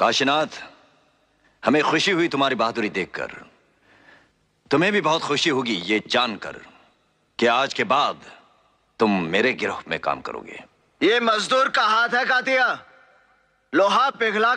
काशीनाथ हमें खुशी हुई तुम्हारी बहादुरी देखकर तुम्हें भी बहुत खुशी होगी ये जानकर कि आज के बाद तुम मेरे गिरोह में काम करोगे ये मजदूर का हाथ है कातिया लोहा पिघला